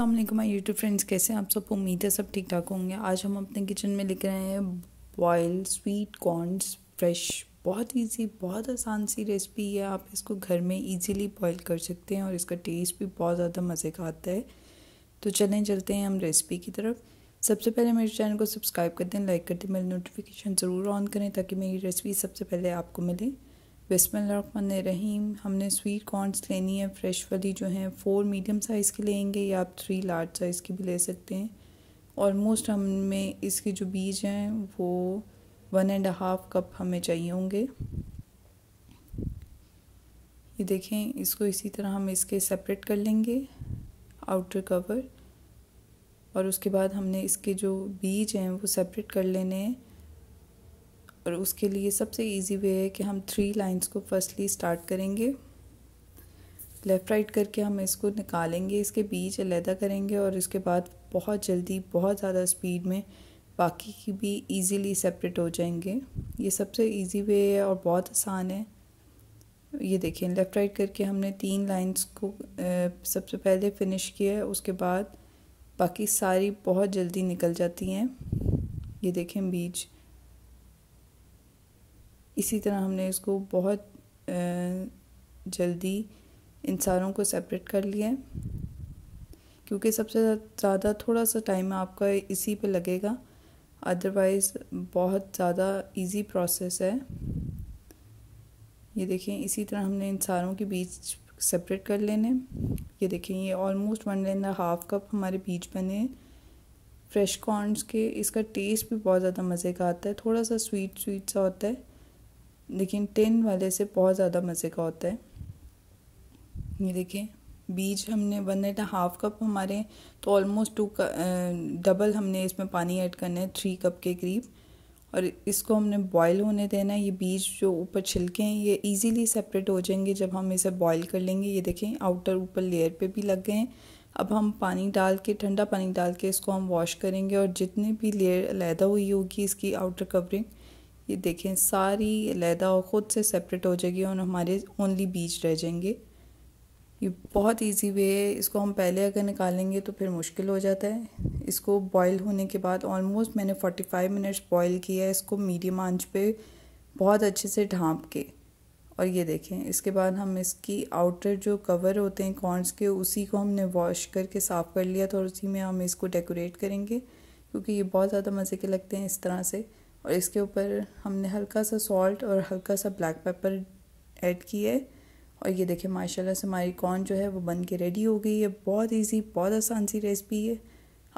Allah my YouTube friends कैसे हैं आप सब उम्मीद है सब ठीक ठाक होंगे आज हम अपने किचन में लिख रहे हैं बॉयल स्वीट कॉर्नस फ्रेश बहुत ईजी बहुत आसान सी रेसिपी है आप इसको घर में ईजिली बॉयल कर सकते हैं और इसका टेस्ट भी बहुत ज़्यादा मज़े का आता है तो चलें चलते हैं हम रेसिपी की तरफ सबसे पहले मेरे चैनल को सब्सक्राइब कर दें लाइक कर दें मेरी नोटिफिकेशन ज़रूर ऑन करें ताकि मेरी रेसिपी सबसे पहले आपको मिले रहीम हमने स्वीट कॉर्नस लेनी है फ्रेश वाली जो हैं फ़ोर मीडियम साइज़ की लेंगे या आप थ्री लार्ज साइज़ की भी ले सकते हैं ऑलमोस्ट हमें इसके जो बीज हैं वो वन एंड हाफ कप हमें चाहिए होंगे ये देखें इसको इसी तरह हम इसके सेपरेट कर लेंगे आउटर कवर और उसके बाद हमने इसके जो बीज हैं वो सेपरेट कर लेने हैं और उसके लिए सबसे इजी वे है कि हम थ्री लाइंस को फर्स्टली स्टार्ट करेंगे लेफ़्ट राइट करके हम इसको निकालेंगे इसके बीच अलहदा करेंगे और इसके बाद बहुत जल्दी बहुत ज़्यादा स्पीड में बाकी की भी इजीली सेपरेट हो जाएंगे ये सबसे इजी वे है और बहुत आसान है ये देखें लेफ़्ट राइट करके हमने तीन लाइंस को सबसे पहले फिनिश किया है उसके बाद बाकी सारी बहुत जल्दी निकल जाती हैं ये देखें बीच इसी तरह हमने इसको बहुत जल्दी इन सारों को सेपरेट कर लिया है क्योंकि सबसे ज़्यादा थोड़ा सा टाइम आपका इसी पे लगेगा अदरवाइज़ बहुत ज़्यादा इजी प्रोसेस है ये देखें इसी तरह हमने इन सारों के बीज सेपरेट कर लेने ये देखें ये almost one and half cup हमारे बीज बने फ्रेश कॉर्नस के इसका टेस्ट भी बहुत ज़्यादा मज़े का आता है थोड़ा सा स्वीट स्वीट सा होता है लेकिन टेन वाले से बहुत ज़्यादा मज़े का होता है ये देखिए बीज हमने वन एंड हाफ कप हमारे तो ऑलमोस्ट टू डबल हमने इसमें पानी ऐड करना है थ्री कप के करीब और इसको हमने बॉईल होने देना है ये बीज जो ऊपर छिलके हैं ये इजीली सेपरेट हो जाएंगे जब हम इसे बॉईल कर लेंगे ये देखें आउटर ऊपर लेयर पे भी लग गए हैं अब हम पानी डाल के ठंडा पानी डाल के इसको हम वॉश करेंगे और जितने भी लेयर लैदा हुई होगी इसकी आउटर कवरिंग ये देखें सारी लहदा और ख़ुद से सेपरेट हो जाएगी और हमारे ओनली बीज रह जाएंगे ये बहुत इजी वे है इसको हम पहले अगर निकालेंगे तो फिर मुश्किल हो जाता है इसको बॉईल होने के बाद ऑलमोस्ट मैंने 45 मिनट्स बॉईल किया है इसको मीडियम आंच पे बहुत अच्छे से ढांप के और ये देखें इसके बाद हम इसकी आउटर जो कवर होते हैं कॉर्नस के उसी को हमने वॉश करके साफ़ कर लिया था और उसी में हम इसको डेकोरेट करेंगे क्योंकि ये बहुत ज़्यादा मज़े के लगते हैं इस तरह से और इसके ऊपर हमने हल्का सा सॉल्ट और हल्का सा ब्लैक पेपर ऐड किया है और ये देखें माशाल्लाह से हमारी कॉर्न जो है वो बन के रेडी हो गई है बहुत इजी बहुत आसान सी रेसिपी है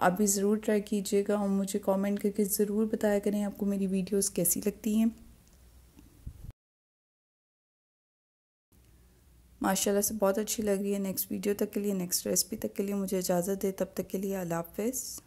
आप भी ज़रूर ट्राई कीजिएगा और मुझे कमेंट करके ज़रूर बताया करें आपको मेरी वीडियोस कैसी लगती हैं माशाल्लाह से बहुत अच्छी लग रही है नेक्स्ट वीडियो तक के लिए नेक्स्ट रेसिपी तक के लिए मुझे इजाज़त दे तब तक के लिए अल्लाह हाफिज़